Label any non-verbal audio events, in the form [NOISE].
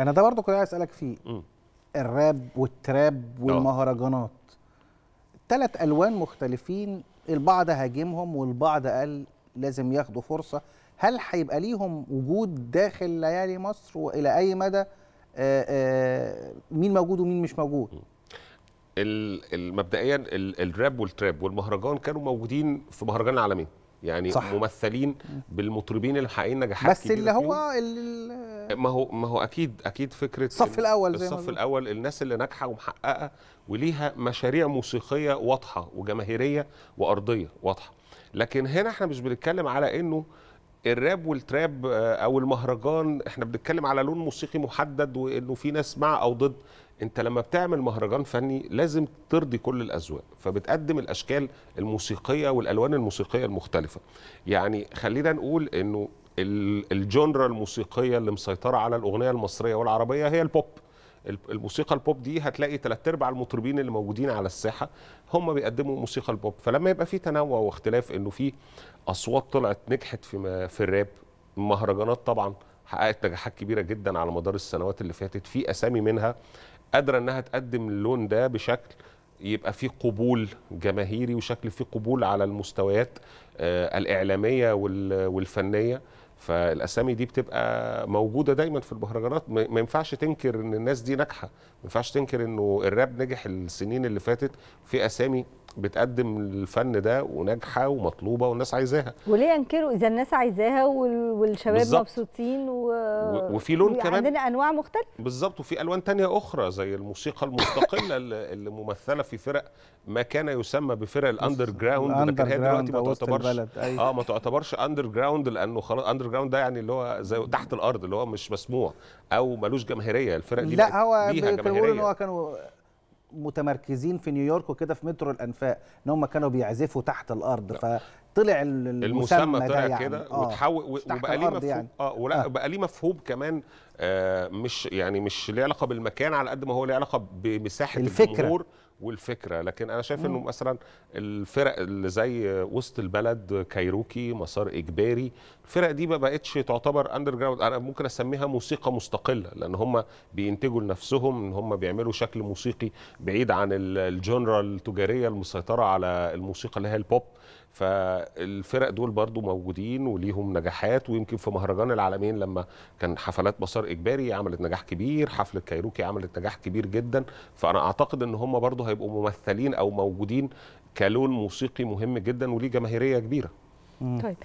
انا ده برضه كنت عايز اسالك فيه م. الراب والتراب آه. والمهرجانات ثلاث الوان مختلفين البعض هاجمهم والبعض قال لازم ياخدوا فرصه هل هيبقى ليهم وجود داخل ليالي مصر والى اي مدى آآ آه، آآ آه، مين موجود ومين مش موجود مبدئيا الراب والتراب والمهرجان كانوا موجودين في مهرجان العالمين يعني صح. ممثلين بالمطربين الحقيقيين نجاحات بس اللي هو ما هو ما هو اكيد اكيد فكره الصف الاول زي الصف الاول الناس اللي ناجحه ومحققه وليها مشاريع موسيقيه واضحه وجماهيريه وارضيه واضحه لكن هنا احنا مش بنتكلم على انه الراب والتراب آه، او المهرجان احنا بنتكلم على لون موسيقي محدد وانه في ناس مع او ضد انت لما بتعمل مهرجان فني لازم ترضي كل الاذواق فبتقدم الاشكال الموسيقيه والالوان الموسيقيه المختلفه يعني خلينا نقول انه الجونرا الموسيقيه اللي مسيطره على الاغنيه المصريه والعربيه هي البوب الموسيقى البوب دي هتلاقي ثلاث ارباع المطربين اللي موجودين على الساحه هم بيقدموا موسيقى البوب فلما يبقى في تنوع واختلاف انه في اصوات طلعت نجحت في في الراب المهرجانات طبعا حققت نجاحات كبيره جدا على مدار السنوات اللي فاتت في اسامي منها قادره انها تقدم اللون ده بشكل يبقى في قبول جماهيري وشكل في قبول على المستويات آه، الاعلاميه والفنيه فالاسامي دي بتبقى موجوده دايما في المهرجانات ما ينفعش تنكر ان الناس دي ناجحه ما ينفعش تنكر انه الراب نجح السنين اللي فاتت في اسامي بتقدم الفن ده وناجحه ومطلوبه والناس عايزاها وليه ينكروا اذا الناس عايزاها والشباب بالزبط. مبسوطين و... و... وفي لون كمان عندنا انواع مختلفه بالظبط وفي الوان تانية اخرى زي الموسيقى المستقله [LAUGHS] اللي ممثله في فرق ما كان يسمى بفرق الاندر جراوند لكن هي دلوقتي ما تعتبرش أيوة. اه ما تعتبرش اندر جراوند لانه خلاص اندر جراوند ده يعني اللي هو زي تحت الارض اللي هو مش مسموع او ملوش جماهيريه الفرق دي لا هو بيقولوا ان هو كانوا متمركزين في نيويورك وكده في مترو الانفاق ان هم كانوا بيعزفوا تحت الارض طلع المسمى طلع يعني. كده آه، وتحول وبقى ليه مفهوم يعني. اه ولا آه. بقى ليه مفهوم كمان آه مش يعني مش ليه علاقه بالمكان على قد ما هو ليه علاقه بمساحه الفكرة. الجمهور والفكره لكن انا شايف انه مثلا الفرق اللي زي وسط البلد كايروكي مسار اجباري الفرق دي ما بقتش تعتبر اندر جراوند انا ممكن اسميها موسيقى مستقله لان هم بينتجوا لنفسهم ان هم بيعملوا شكل موسيقي بعيد عن الجنرال التجاريه المسيطره على الموسيقى اللي هي البوب فالفرق دول برضو موجودين وليهم نجاحات ويمكن في مهرجان العالمين لما كان حفلات مسار اجباري عملت نجاح كبير حفله كايروكي عملت نجاح كبير جدا فانا اعتقد ان هم برضو هيبقوا ممثلين او موجودين كلون موسيقي مهم جدا وليه جماهيريه كبيره طيب